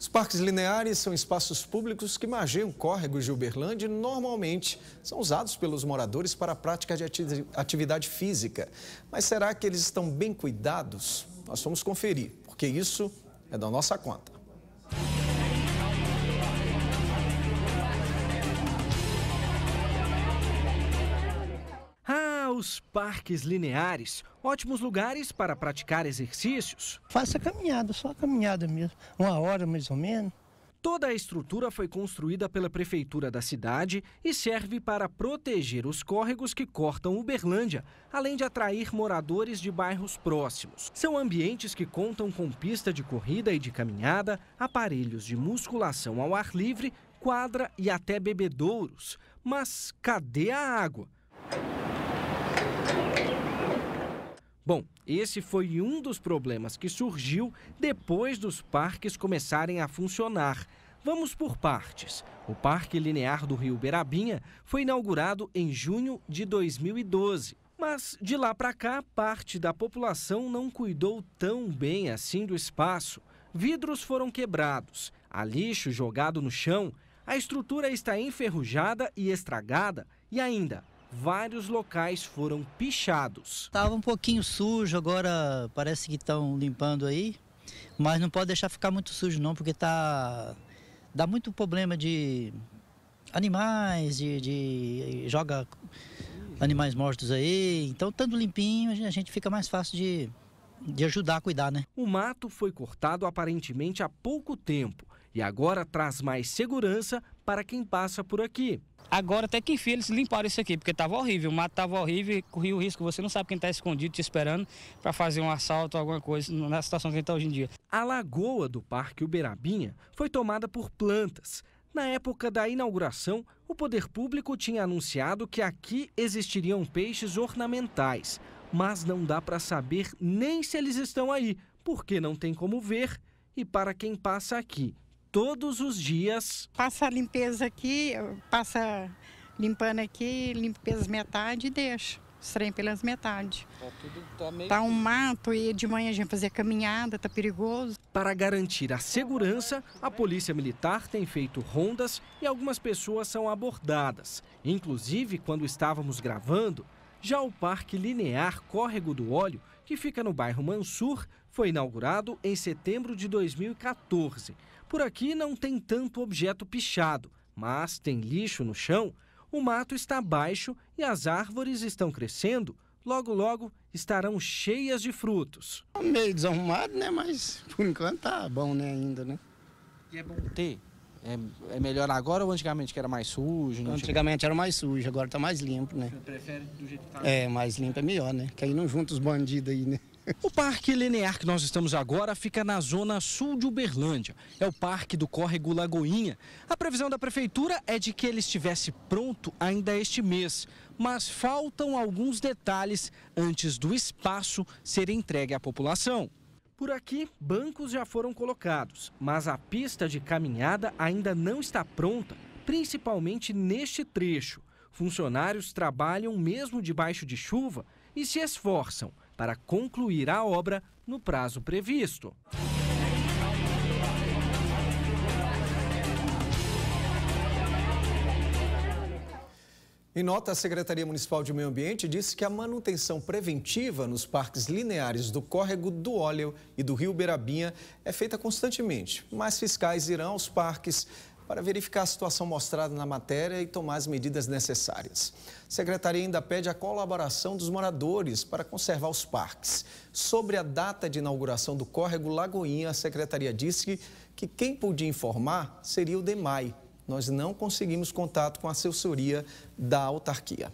Os parques lineares são espaços públicos que margeiam córregos de Uberlândia e normalmente são usados pelos moradores para a prática de atividade física. Mas será que eles estão bem cuidados? Nós vamos conferir, porque isso é da nossa conta. os parques lineares, ótimos lugares para praticar exercícios. Faça caminhada, só caminhada mesmo, uma hora mais ou menos. Toda a estrutura foi construída pela prefeitura da cidade e serve para proteger os córregos que cortam Uberlândia, além de atrair moradores de bairros próximos. São ambientes que contam com pista de corrida e de caminhada, aparelhos de musculação ao ar livre, quadra e até bebedouros. Mas cadê a água? Bom, esse foi um dos problemas que surgiu depois dos parques começarem a funcionar. Vamos por partes. O Parque Linear do Rio Berabinha foi inaugurado em junho de 2012. Mas de lá para cá, parte da população não cuidou tão bem assim do espaço. Vidros foram quebrados, há lixo jogado no chão, a estrutura está enferrujada e estragada e ainda vários locais foram pichados. Estava um pouquinho sujo, agora parece que estão limpando aí, mas não pode deixar ficar muito sujo não, porque tá dá muito problema de animais, de, de joga animais mortos aí. Então, tanto limpinho, a gente fica mais fácil de de ajudar a cuidar, né? O mato foi cortado aparentemente há pouco tempo e agora traz mais segurança para quem passa por aqui. Agora até que enfim eles limparam isso aqui, porque estava horrível, o mato estava horrível, corria o risco, você não sabe quem está escondido te esperando para fazer um assalto ou alguma coisa na situação que está hoje em dia. A lagoa do Parque Uberabinha foi tomada por plantas. Na época da inauguração, o poder público tinha anunciado que aqui existiriam peixes ornamentais, mas não dá para saber nem se eles estão aí, porque não tem como ver e para quem passa aqui todos os dias. Passa a limpeza aqui, passa limpando aqui, limpeza metade e deixa. Os pelas metades. Tá, tudo, tá, meio... tá um mato e de manhã a gente fazer caminhada, tá perigoso. Para garantir a segurança, a polícia militar tem feito rondas e algumas pessoas são abordadas. Inclusive, quando estávamos gravando, já o Parque Linear Córrego do Óleo, que fica no bairro Mansur, foi inaugurado em setembro de 2014. Por aqui não tem tanto objeto pichado, mas tem lixo no chão, o mato está baixo e as árvores estão crescendo. Logo, logo estarão cheias de frutos. Meio desarrumado, né? Mas por enquanto tá bom, né? Ainda, né? E é bom ter é, é melhor agora ou antigamente que era mais sujo? antigamente era mais sujo, agora está mais limpo, né? Você prefere do jeito que tá? É, mais limpo é melhor, né? Que aí não junta os bandidos aí, né? O Parque Linear que nós estamos agora fica na zona sul de Uberlândia. É o Parque do Córrego Lagoinha. A previsão da prefeitura é de que ele estivesse pronto ainda este mês, mas faltam alguns detalhes antes do espaço ser entregue à população. Por aqui, bancos já foram colocados, mas a pista de caminhada ainda não está pronta, principalmente neste trecho. Funcionários trabalham mesmo debaixo de chuva e se esforçam para concluir a obra no prazo previsto. Em nota, a Secretaria Municipal de Meio Ambiente disse que a manutenção preventiva nos parques lineares do Córrego do Óleo e do Rio Beirabinha é feita constantemente, mas fiscais irão aos parques para verificar a situação mostrada na matéria e tomar as medidas necessárias. A secretaria ainda pede a colaboração dos moradores para conservar os parques. Sobre a data de inauguração do Córrego Lagoinha, a secretaria disse que quem podia informar seria o DEMAI, nós não conseguimos contato com a assessoria da autarquia.